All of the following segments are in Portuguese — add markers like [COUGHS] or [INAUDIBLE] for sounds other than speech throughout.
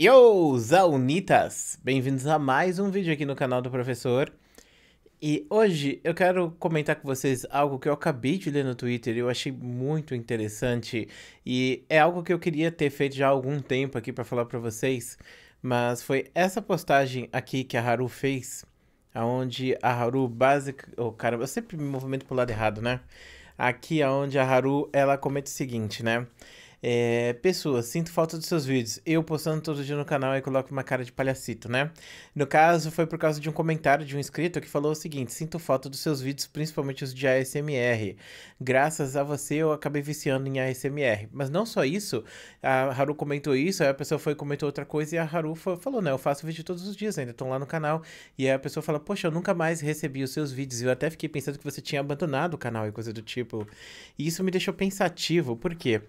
Yo, Zaunitas! Bem-vindos a mais um vídeo aqui no canal do Professor. E hoje eu quero comentar com vocês algo que eu acabei de ler no Twitter e eu achei muito interessante. E é algo que eu queria ter feito já há algum tempo aqui para falar para vocês. Mas foi essa postagem aqui que a Haru fez, aonde a Haru básica... Oh, cara, eu sempre me movimento pro lado errado, né? Aqui aonde a Haru, ela comete o seguinte, né? É, pessoas, sinto falta dos seus vídeos. Eu postando todo dia no canal e coloco uma cara de palhacito, né? No caso, foi por causa de um comentário de um inscrito que falou o seguinte: sinto falta dos seus vídeos, principalmente os de ASMR. Graças a você, eu acabei viciando em ASMR. Mas não só isso, a Haru comentou isso, aí a pessoa foi comentou outra coisa e a Haru falou, né? Eu faço vídeo todos os dias, ainda estão lá no canal. E aí a pessoa fala, poxa, eu nunca mais recebi os seus vídeos. Eu até fiquei pensando que você tinha abandonado o canal e coisa do tipo. E isso me deixou pensativo, por quê? Porque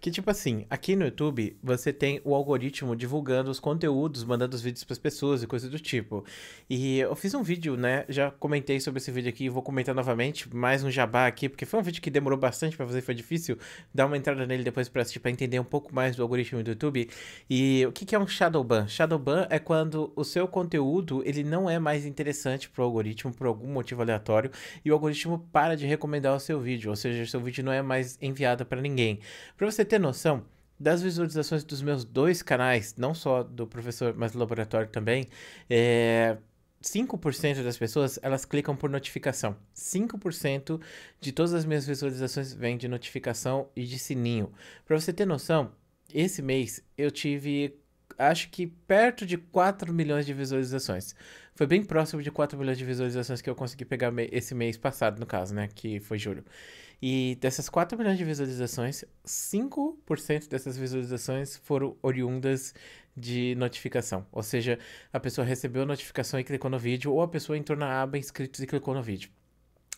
que tipo assim, aqui no YouTube você tem o algoritmo divulgando os conteúdos, mandando os vídeos para as pessoas e coisas do tipo. E eu fiz um vídeo, né? Já comentei sobre esse vídeo aqui, vou comentar novamente, mais um jabá aqui, porque foi um vídeo que demorou bastante para fazer, foi difícil. dar uma entrada nele depois para assistir para entender um pouco mais do algoritmo do YouTube. E o que que é um shadow ban? Shadow ban é quando o seu conteúdo, ele não é mais interessante para o algoritmo por algum motivo aleatório e o algoritmo para de recomendar o seu vídeo, ou seja, o seu vídeo não é mais enviado para ninguém. Para você ter noção das visualizações dos meus dois canais, não só do professor, mas do laboratório também, é, 5% das pessoas, elas clicam por notificação. 5% de todas as minhas visualizações vem de notificação e de sininho. Para você ter noção, esse mês eu tive acho que perto de 4 milhões de visualizações. Foi bem próximo de 4 milhões de visualizações que eu consegui pegar esse mês passado, no caso, né, que foi julho. E dessas 4 milhões de visualizações, 5% dessas visualizações foram oriundas de notificação. Ou seja, a pessoa recebeu a notificação e clicou no vídeo, ou a pessoa entrou na aba inscritos e clicou no vídeo.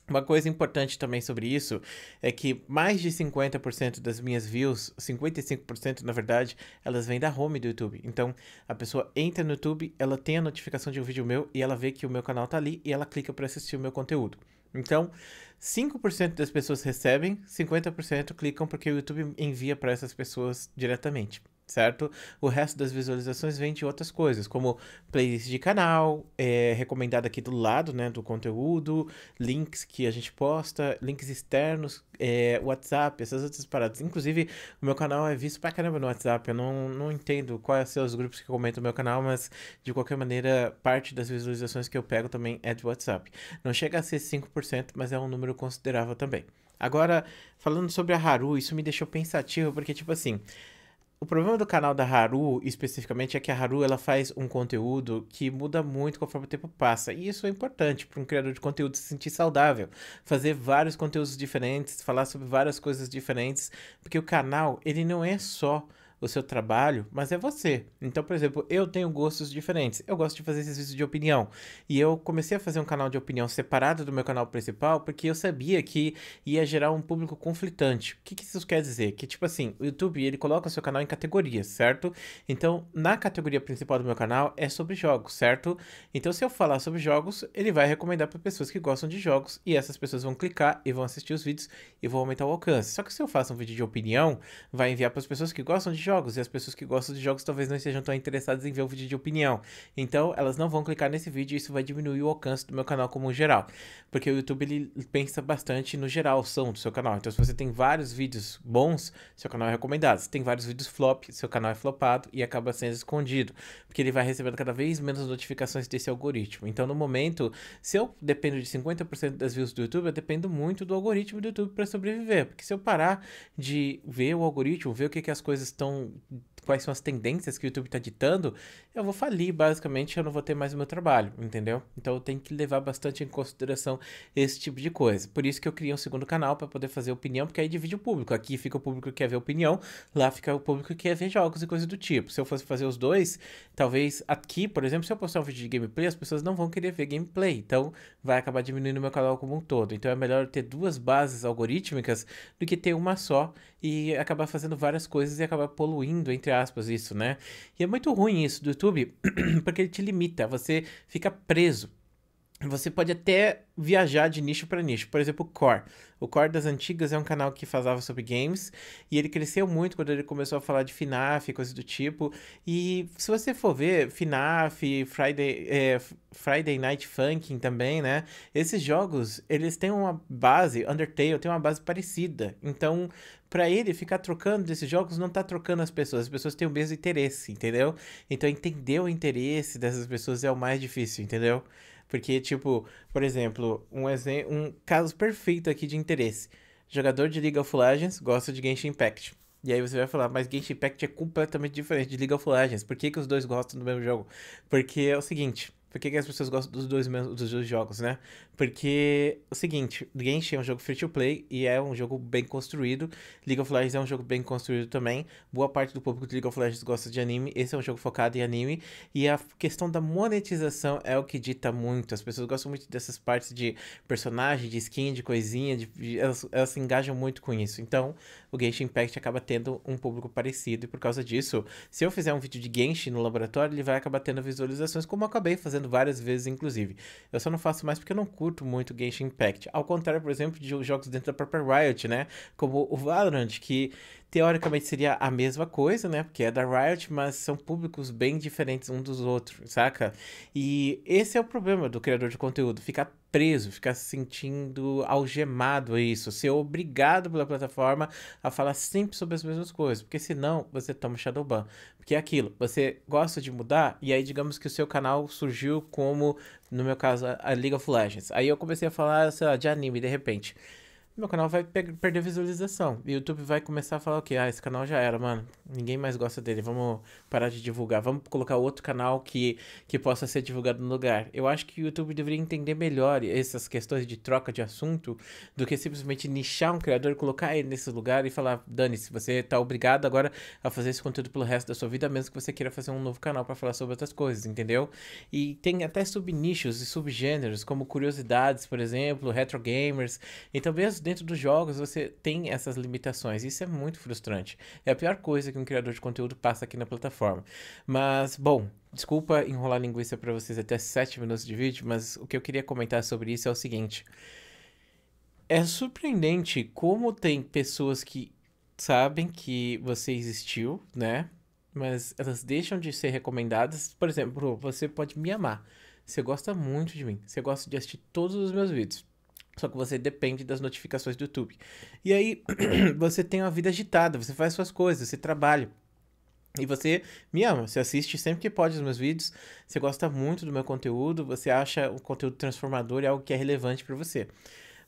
Uma coisa importante também sobre isso é que mais de 50% das minhas views, 55% na verdade, elas vêm da home do YouTube. Então, a pessoa entra no YouTube, ela tem a notificação de um vídeo meu e ela vê que o meu canal tá ali e ela clica para assistir o meu conteúdo. Então, 5% das pessoas recebem, 50% clicam porque o YouTube envia para essas pessoas diretamente certo? O resto das visualizações vem de outras coisas, como playlist de canal, é, recomendado aqui do lado, né, do conteúdo, links que a gente posta, links externos, é, WhatsApp, essas outras paradas. Inclusive, o meu canal é visto pra caramba no WhatsApp, eu não, não entendo quais são os grupos que comentam o meu canal, mas de qualquer maneira, parte das visualizações que eu pego também é do WhatsApp. Não chega a ser 5%, mas é um número considerável também. Agora, falando sobre a Haru, isso me deixou pensativo, porque, tipo assim, o problema do canal da Haru, especificamente, é que a Haru ela faz um conteúdo que muda muito conforme o tempo passa. E isso é importante para um criador de conteúdo se sentir saudável, fazer vários conteúdos diferentes, falar sobre várias coisas diferentes, porque o canal ele não é só o seu trabalho, mas é você. Então, por exemplo, eu tenho gostos diferentes. Eu gosto de fazer esses vídeos de opinião. E eu comecei a fazer um canal de opinião separado do meu canal principal porque eu sabia que ia gerar um público conflitante. O que, que isso quer dizer? Que, tipo assim, o YouTube, ele coloca o seu canal em categorias, certo? Então, na categoria principal do meu canal é sobre jogos, certo? Então, se eu falar sobre jogos, ele vai recomendar para pessoas que gostam de jogos e essas pessoas vão clicar e vão assistir os vídeos e vão aumentar o alcance. Só que se eu faço um vídeo de opinião, vai enviar para as pessoas que gostam de jogos jogos, e as pessoas que gostam de jogos talvez não estejam tão interessadas em ver o vídeo de opinião. Então, elas não vão clicar nesse vídeo e isso vai diminuir o alcance do meu canal como geral. Porque o YouTube ele pensa bastante no geral som do seu canal. Então, se você tem vários vídeos bons, seu canal é recomendado. Se tem vários vídeos flop, seu canal é flopado e acaba sendo escondido. Porque ele vai recebendo cada vez menos notificações desse algoritmo. Então, no momento, se eu dependo de 50% das views do YouTube, eu dependo muito do algoritmo do YouTube para sobreviver. Porque se eu parar de ver o algoritmo, ver o que, que as coisas estão quais são as tendências que o YouTube está ditando, eu vou falir, basicamente, eu não vou ter mais o meu trabalho, entendeu? Então eu tenho que levar bastante em consideração esse tipo de coisa. Por isso que eu criei um segundo canal para poder fazer opinião, porque aí divide o público. Aqui fica o público que quer ver opinião, lá fica o público que quer ver jogos e coisas do tipo. Se eu fosse fazer os dois, talvez aqui, por exemplo, se eu postar um vídeo de gameplay, as pessoas não vão querer ver gameplay, então vai acabar diminuindo o meu canal como um todo. Então é melhor ter duas bases algorítmicas do que ter uma só e acabar fazendo várias coisas e acabar poluindo poluindo, entre aspas, isso, né? E é muito ruim isso do YouTube, [CLEARS THROAT] porque ele te limita, você fica preso você pode até viajar de nicho para nicho. Por exemplo, o Core. O Core das Antigas é um canal que falava sobre games e ele cresceu muito quando ele começou a falar de FNAF, e coisas do tipo. E se você for ver, FNAF, Friday, é, Friday Night Funkin' também, né? Esses jogos, eles têm uma base, Undertale tem uma base parecida. Então, para ele ficar trocando desses jogos não tá trocando as pessoas, as pessoas têm o mesmo interesse, entendeu? Então, entender o interesse dessas pessoas é o mais difícil, entendeu? Porque, tipo, por exemplo, um, um caso perfeito aqui de interesse. Jogador de League of Legends gosta de Genshin Impact. E aí você vai falar, mas Genshin Impact é completamente diferente de League of Legends. Por que, que os dois gostam do mesmo jogo? Porque é o seguinte, por que, que as pessoas gostam dos dois, dos dois jogos, né? Porque o seguinte, Genshin é um jogo free to play e é um jogo bem construído. League of Legends é um jogo bem construído também. Boa parte do público de League of Legends gosta de anime. Esse é um jogo focado em anime. E a questão da monetização é o que dita muito. As pessoas gostam muito dessas partes de personagem, de skin, de coisinha. De, de, elas, elas se engajam muito com isso. Então, o Genshin Impact acaba tendo um público parecido. E por causa disso, se eu fizer um vídeo de Genshin no laboratório, ele vai acabar tendo visualizações, como eu acabei fazendo fazendo várias vezes, inclusive. Eu só não faço mais porque eu não curto muito Genshin Impact. Ao contrário, por exemplo, de jogos dentro da própria Riot, né? Como o Valorant, que teoricamente seria a mesma coisa, né? Porque é da Riot, mas são públicos bem diferentes um dos outros, saca? E esse é o problema do criador de conteúdo, ficar preso, ficar se sentindo algemado a isso, ser obrigado pela plataforma a falar sempre sobre as mesmas coisas, porque senão você toma shadowban. Porque é aquilo, você gosta de mudar e aí digamos que o seu canal surgiu como, no meu caso, a League of Legends. Aí eu comecei a falar, sei lá, de anime de repente meu canal vai pe perder visualização. E o YouTube vai começar a falar o okay, quê? Ah, esse canal já era, mano. Ninguém mais gosta dele. Vamos parar de divulgar. Vamos colocar outro canal que, que possa ser divulgado no lugar. Eu acho que o YouTube deveria entender melhor essas questões de troca de assunto do que simplesmente nichar um criador, colocar ele nesse lugar e falar, dane-se, você tá obrigado agora a fazer esse conteúdo pelo resto da sua vida, mesmo que você queira fazer um novo canal para falar sobre outras coisas, entendeu? E tem até subnichos e subgêneros, como curiosidades, por exemplo, retro gamers. Então, mesmo dentro dos jogos você tem essas limitações. Isso é muito frustrante. É a pior coisa que um criador de conteúdo passa aqui na plataforma. Mas, bom, desculpa enrolar a linguiça para vocês até 7 minutos de vídeo, mas o que eu queria comentar sobre isso é o seguinte. É surpreendente como tem pessoas que sabem que você existiu, né? Mas elas deixam de ser recomendadas. Por exemplo, você pode me amar. Você gosta muito de mim. Você gosta de assistir todos os meus vídeos só que você depende das notificações do YouTube. E aí [CLEARS THROAT] você tem uma vida agitada, você faz suas coisas, você trabalha. E você me ama, você assiste sempre que pode os meus vídeos, você gosta muito do meu conteúdo, você acha o conteúdo transformador e algo que é relevante para você.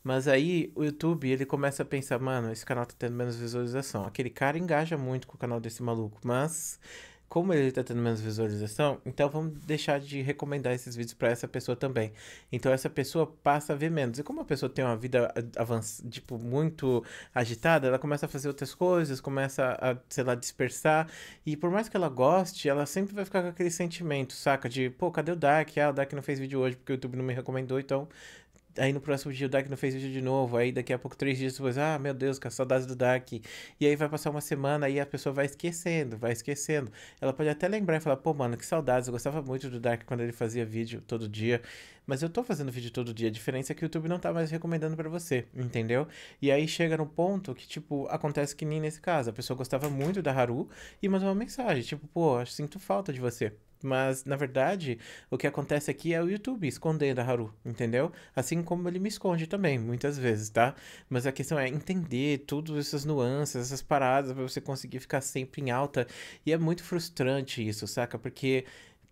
Mas aí o YouTube, ele começa a pensar, mano, esse canal tá tendo menos visualização. Aquele cara engaja muito com o canal desse maluco, mas como ele está tendo menos visualização, então vamos deixar de recomendar esses vídeos para essa pessoa também. Então essa pessoa passa a ver menos. E como a pessoa tem uma vida avançada, tipo, muito agitada, ela começa a fazer outras coisas, começa a, sei lá, dispersar. E por mais que ela goste, ela sempre vai ficar com aquele sentimento, saca? De, pô, cadê o Dark? Ah, o Dark não fez vídeo hoje porque o YouTube não me recomendou, então Aí no próximo dia o Dark não fez vídeo de novo. Aí daqui a pouco, três dias depois, ah, meu Deus, com a saudade do Dark. E aí vai passar uma semana aí a pessoa vai esquecendo, vai esquecendo. Ela pode até lembrar e falar, pô, mano, que saudades. Eu gostava muito do Dark quando ele fazia vídeo todo dia. Mas eu tô fazendo vídeo todo dia. A diferença é que o YouTube não tá mais recomendando para você, entendeu? E aí chega no ponto que, tipo, acontece que nem nesse caso. A pessoa gostava muito da Haru e mandou uma mensagem, tipo, pô, sinto falta de você. Mas, na verdade, o que acontece aqui é o YouTube escondendo a Haru, entendeu? Assim como ele me esconde também, muitas vezes, tá? Mas a questão é entender todas essas nuances, essas paradas, pra você conseguir ficar sempre em alta. E é muito frustrante isso, saca? Porque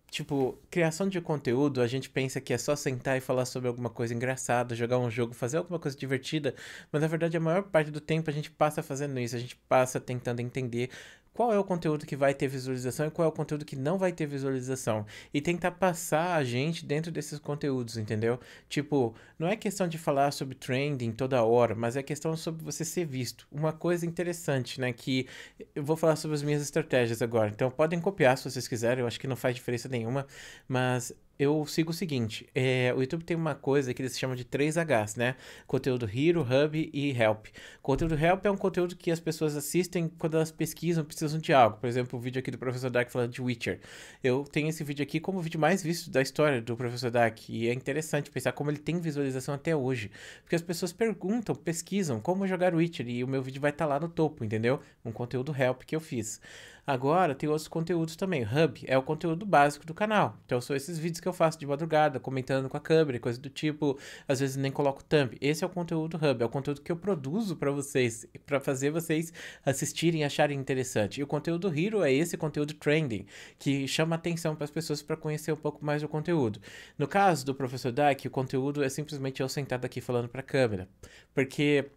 tipo, criação de conteúdo, a gente pensa que é só sentar e falar sobre alguma coisa engraçada, jogar um jogo, fazer alguma coisa divertida, mas na verdade a maior parte do tempo a gente passa fazendo isso, a gente passa tentando entender qual é o conteúdo que vai ter visualização e qual é o conteúdo que não vai ter visualização. E tentar passar a gente dentro desses conteúdos, entendeu? Tipo, não é questão de falar sobre trending toda hora, mas é questão sobre você ser visto. Uma coisa interessante, né? Que eu vou falar sobre as minhas estratégias agora. Então podem copiar se vocês quiserem, eu acho que não faz diferença nenhuma, mas eu sigo o seguinte: é, o YouTube tem uma coisa que eles chamam de 3Hs, né? Conteúdo Hero, Hub e Help. Conteúdo Help é um conteúdo que as pessoas assistem quando elas pesquisam, precisam de algo. Por exemplo, o vídeo aqui do Professor Dark falando de Witcher. Eu tenho esse vídeo aqui como o vídeo mais visto da história do Professor Dark. E é interessante pensar como ele tem visualização até hoje. Porque as pessoas perguntam, pesquisam como jogar Witcher. E o meu vídeo vai estar tá lá no topo, entendeu? Um conteúdo Help que eu fiz. Agora tem outros conteúdos também. Hub é o conteúdo básico do canal. Então são esses vídeos que eu faço de madrugada, comentando com a câmera, coisa do tipo. Às vezes nem coloco thumb. Esse é o conteúdo Hub, é o conteúdo que eu produzo para vocês, para fazer vocês assistirem e acharem interessante. E o conteúdo Hero é esse conteúdo trending, que chama atenção para as pessoas para conhecer um pouco mais do conteúdo. No caso do professor Dyke, o conteúdo é simplesmente eu sentado aqui falando para a câmera. Porque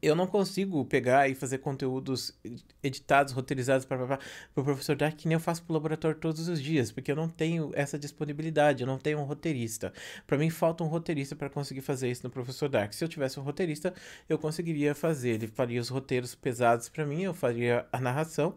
eu não consigo pegar e fazer conteúdos editados, roteirizados para o professor Dark, que nem eu faço para o laboratório todos os dias, porque eu não tenho essa disponibilidade, eu não tenho um roteirista. Para mim, falta um roteirista para conseguir fazer isso no professor Dark. Se eu tivesse um roteirista, eu conseguiria fazer. Ele faria os roteiros pesados para mim, eu faria a narração,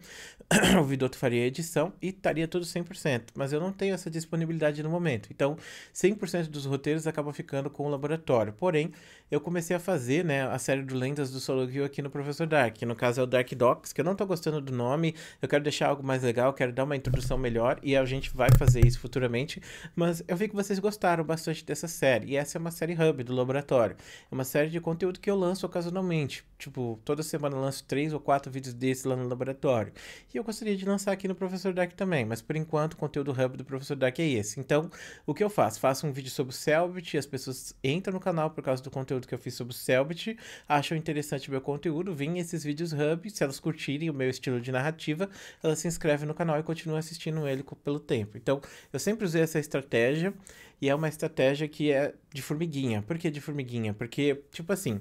[COUGHS] o Vidotto faria a edição e estaria tudo 100%. Mas eu não tenho essa disponibilidade no momento. Então, 100% dos roteiros acabam ficando com o laboratório. Porém, eu comecei a fazer né, a série do Lens lendas do View aqui no Professor Dark. Que no caso é o Dark Docs, que eu não tô gostando do nome, eu quero deixar algo mais legal, quero dar uma introdução melhor e a gente vai fazer isso futuramente. Mas eu vi que vocês gostaram bastante dessa série. E essa é uma série hub do laboratório. É uma série de conteúdo que eu lanço ocasionalmente. Tipo, toda semana eu lanço três ou quatro vídeos desse lá no laboratório. E eu gostaria de lançar aqui no Professor Dark também, mas por enquanto o conteúdo hub do Professor Dark é esse. Então, o que eu faço? Faço um vídeo sobre o Selbit, as pessoas entram no canal por causa do conteúdo que eu fiz sobre o Selbit, acham interessante o meu conteúdo, vim esses vídeos hub, se elas curtirem o meu estilo de narrativa, elas se inscrevem no canal e continuam assistindo ele pelo tempo. Então, eu sempre usei essa estratégia e é uma estratégia que é de formiguinha. Por que de formiguinha? Porque, tipo assim,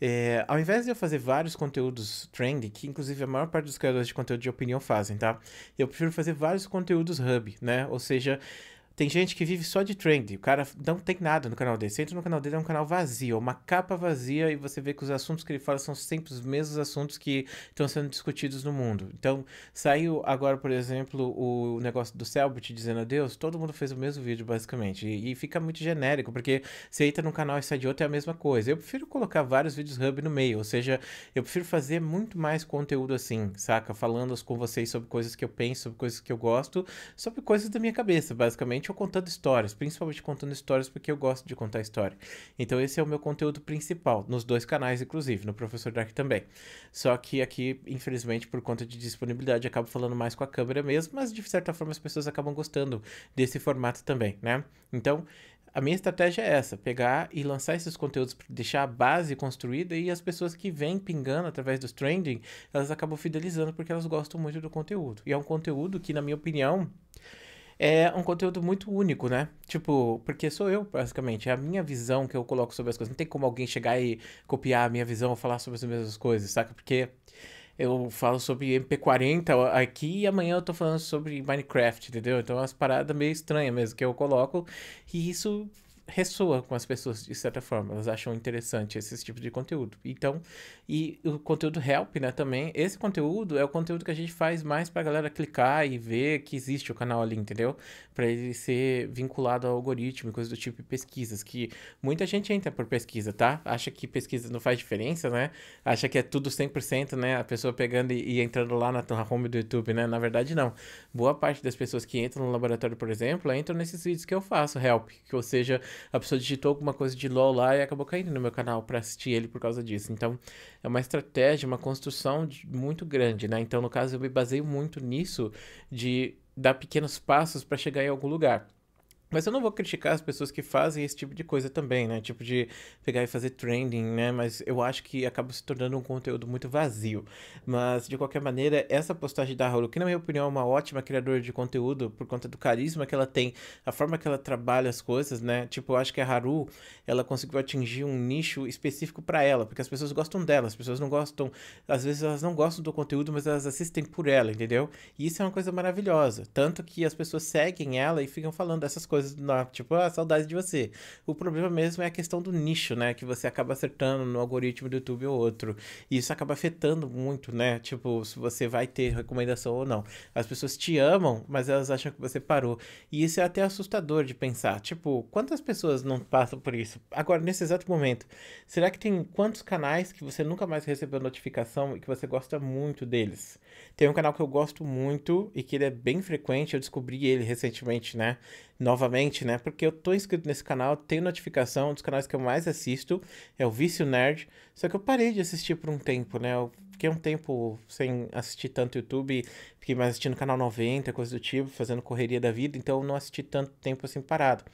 é, ao invés de eu fazer vários conteúdos trend, que inclusive a maior parte dos criadores de conteúdo de opinião fazem, tá? Eu prefiro fazer vários conteúdos hub, né? Ou seja, tem gente que vive só de trend. O cara não tem nada no canal dele. Você entra no canal dele, é um canal vazio, é uma capa vazia, e você vê que os assuntos que ele fala são sempre os mesmos assuntos que estão sendo discutidos no mundo. Então, saiu agora, por exemplo, o negócio do Selbit dizendo adeus. Todo mundo fez o mesmo vídeo, basicamente. E, e, fica muito genérico, porque você entra num canal e sai de outro, é a mesma coisa. Eu prefiro colocar vários vídeos hub no meio, ou seja, eu prefiro fazer muito mais conteúdo assim, saca? Falando com vocês sobre coisas que eu penso, sobre coisas que eu gosto, sobre coisas da minha cabeça, basicamente eu contando histórias, principalmente contando histórias porque eu gosto de contar história. Então esse é o meu conteúdo principal, nos dois canais, inclusive, no Professor Dark também. Só que aqui, infelizmente, por conta de disponibilidade, acabo falando mais com a câmera mesmo, mas de certa forma as pessoas acabam gostando desse formato também, né? Então, a minha estratégia é essa: pegar e lançar esses conteúdos, deixar a base construída e as pessoas que vêm pingando através dos trending, elas acabam fidelizando porque elas gostam muito do conteúdo. E é um conteúdo que, na minha opinião, é um conteúdo muito único, né? Tipo, porque sou eu, basicamente. É a minha visão que eu coloco sobre as coisas. Não tem como alguém chegar e copiar a minha visão ou falar sobre as mesmas coisas, saca? Porque eu falo sobre MP40 aqui e amanhã eu tô falando sobre Minecraft, entendeu? Então é umas paradas meio estranhas mesmo que eu coloco. E isso ressoa com as pessoas de certa forma, elas acham interessante esses tipos de conteúdo. Então, e o conteúdo help, né, também, esse conteúdo é o conteúdo que a gente faz mais pra galera clicar e ver que existe o canal ali, entendeu? Para ele ser vinculado ao algoritmo, coisas do tipo pesquisas, que muita gente entra por pesquisa, tá? Acha que pesquisa não faz diferença, né? Acha que é tudo 100%, né? A pessoa pegando e, e entrando lá na, na home do YouTube, né? Na verdade, não. Boa parte das pessoas que entram no laboratório, por exemplo, entram nesses vídeos que eu faço, help, que ou seja, a pessoa digitou alguma coisa de LOL lá e acabou caindo no meu canal para assistir ele por causa disso. Então, é uma estratégia, uma construção de, muito grande, né? Então, no caso, eu me baseio muito nisso de dar pequenos passos para chegar em algum lugar. Mas eu não vou criticar as pessoas que fazem esse tipo de coisa também, né? Tipo de pegar e fazer trending, né? Mas eu acho que acaba se tornando um conteúdo muito vazio. Mas, de qualquer maneira, essa postagem da Haru, que na minha opinião é uma ótima criadora de conteúdo por conta do carisma que ela tem, a forma que ela trabalha as coisas, né? Tipo, eu acho que a Haru, ela conseguiu atingir um nicho específico para ela, porque as pessoas gostam dela, as pessoas não gostam, às vezes elas não gostam do conteúdo, mas elas assistem por ela, entendeu? E isso é uma coisa maravilhosa. Tanto que as pessoas seguem ela e ficam falando dessas coisas coisas tipo, ah, saudade de você. O problema mesmo é a questão do nicho, né? Que você acaba acertando no algoritmo do YouTube ou outro. E isso acaba afetando muito, né? Tipo, se você vai ter recomendação ou não. As pessoas te amam, mas elas acham que você parou. E isso é até assustador de pensar. Tipo, quantas pessoas não passam por isso? Agora, nesse exato momento, será que tem quantos canais que você nunca mais recebeu notificação e que você gosta muito deles? Tem um canal que eu gosto muito e que ele é bem frequente, eu descobri ele recentemente, né? Nova novamente, né? Porque eu tô inscrito nesse canal, tenho notificação, um dos canais que eu mais assisto é o Vício Nerd. Só que eu parei de assistir por um tempo, né? Eu fiquei um tempo sem assistir tanto YouTube, fiquei mais assistindo canal 90, coisa do tipo, fazendo correria da vida, então eu não assisti tanto tempo assim parado.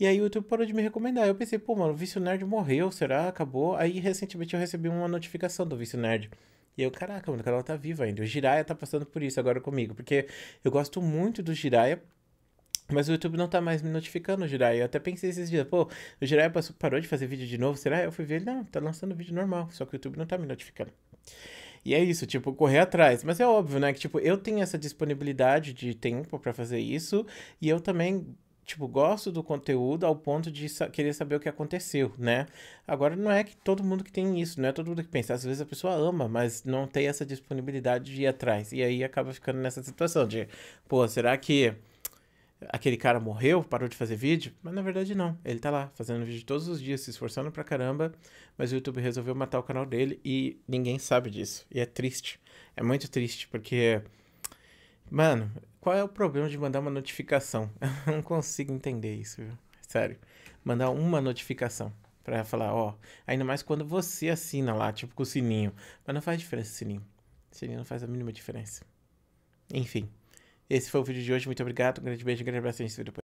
E aí o YouTube parou de me recomendar. Eu pensei, pô, mano, o Vício Nerd morreu, será? Acabou? Aí recentemente eu recebi uma notificação do Vício Nerd. E eu, caraca, mano, o canal tá vivo ainda. O Jiraya tá passando por isso agora comigo, porque eu gosto muito do Jiraya mas o YouTube não tá mais me notificando o Jiraiya. Eu até pensei esses dias, pô, o Jiraiya passou, parou de fazer vídeo de novo, será? Eu fui ver, não, tá lançando vídeo normal, só que o YouTube não tá me notificando. E é isso, tipo, correr atrás. Mas é óbvio, né, que tipo, eu tenho essa disponibilidade de tempo para fazer isso, e eu também tipo, gosto do conteúdo ao ponto de sa querer saber o que aconteceu, né? Agora, não é que todo mundo que tem isso, não é todo mundo que pensa. Às vezes a pessoa ama, mas não tem essa disponibilidade de ir atrás. E aí acaba ficando nessa situação de, pô, será que aquele cara morreu, parou de fazer vídeo, mas na verdade não. Ele tá lá fazendo vídeo todos os dias, se esforçando pra caramba, mas o YouTube resolveu matar o canal dele e ninguém sabe disso. E é triste. É muito triste, porque mano, qual é o problema de mandar uma notificação? [LAUGHS] Eu não consigo entender isso, viu? Sério. Mandar uma notificação para falar, ó, ainda mais quando você assina lá, tipo com o sininho. Mas não faz diferença o sininho. O sininho não faz a mínima diferença. Enfim, esse foi o vídeo de hoje. Muito obrigado. Um grande beijo, um grande abraço e a gente se vê depois.